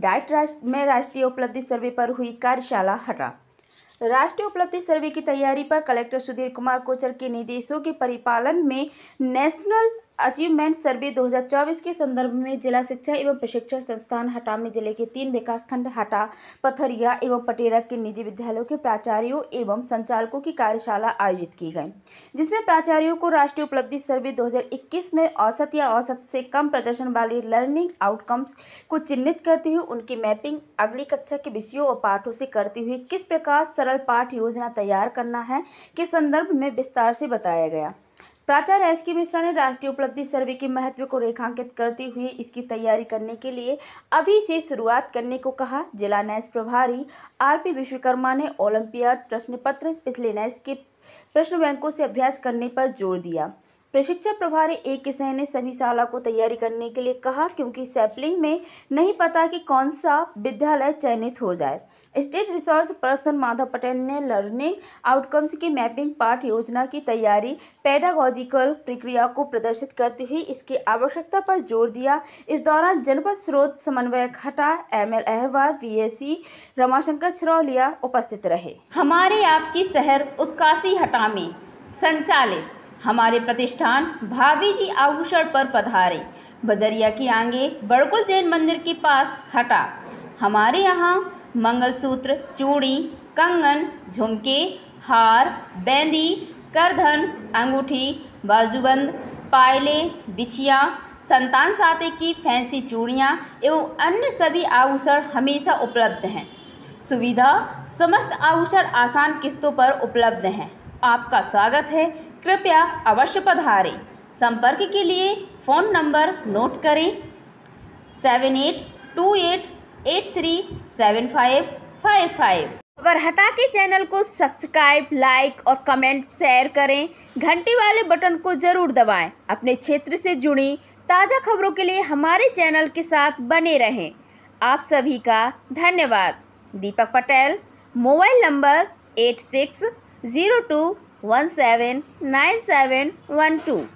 Diet राष्ट्र में राष्ट्रीय उपलब्धि सर्वे पर हुई कार्यशाला हटा राष्ट्रीय उपलब्धि सर्वे की तैयारी पर कलेक्टर सुधीर कुमार कोचर के निर्देशों के परिपालन में नेशनल अचीवमेंट सर्वे 2024 के संदर्भ में जिला शिक्षा एवं प्रशिक्षण संस्थान हटा में जिले के तीन विकासखंड हटा पथरिया एवं पटेरा के निजी विद्यालयों के प्राचार्यों एवं संचालकों की कार्यशाला आयोजित की गई जिसमें प्राचार्यों को राष्ट्रीय उपलब्धि सर्वे 2021 में औसत या औसत से कम प्रदर्शन वाली लर्निंग आउटकम्स को चिन्हित करते हुए उनकी मैपिंग अगली कक्षा के विषयों और पाठों से करते हुए किस प्रकार सरल पाठ योजना तैयार करना है के संदर्भ में विस्तार से बताया गया प्राचार्य एस के मिश्रा ने राष्ट्रीय उपलब्धि सर्वे के महत्व को रेखांकित करते हुए इसकी तैयारी करने के लिए अभी से शुरुआत करने को कहा जिला नैस प्रभारी आर पी विश्वकर्मा ने ओलंपियाड प्रश्न पत्र पिछले नैस के प्रश्न बैंकों से अभ्यास करने पर जोर दिया प्रशिक्षक प्रभारी ए किसैन ने सभी शाला को तैयारी करने के लिए कहा क्योंकि सैपलिंग में नहीं पता कि कौन सा विद्यालय चयनित हो जाए state resource person Madhav Patel ने लर्निंग आउटकम्स की मैपिंग पाठ योजना की तैयारी पैडागोजिकल प्रक्रिया को प्रदर्शित करते हुए इसकी आवश्यकता पर जोर दिया इस दौरान जनपद स्रोत समन्वयक Hatta M L Ahirwal V Ramashankar Chharauliya उपस्थित रहे हमारे आपकी शहर उत्काशी हटा में संचालित हमारे प्रतिष्ठान भाभी जी आभूषण पर पधारे बजरिया के आगे बड़कुल जैन मंदिर के पास हटा हमारे यहाँ मंगलसूत्र चूड़ी कंगन झुमके हार बेंदी करधन अंगूठी बाजूबंद पायले बिछिया संतान साते की फैंसी चूड़ियाँ एवं अन्य सभी आभूषण हमेशा उपलब्ध हैं सुविधा समस्त आभूषण आसान किस्तों पर उपलब्ध हैं आपका स्वागत है कृपया अवश्य पधारें संपर्क के लिए फ़ोन नंबर नोट करें seven eight two eight eight three seven five five five Hatta के चैनल को सब्सक्राइब लाइक और कमेंट शेयर करें घंटी वाले बटन को ज़रूर दबाएं अपने क्षेत्र से जुड़ी ताज़ा खबरों के लिए हमारे चैनल के साथ बने रहें आप सभी का धन्यवाद Deepak Patel mobile number eight six zero two one seven nine seven one two.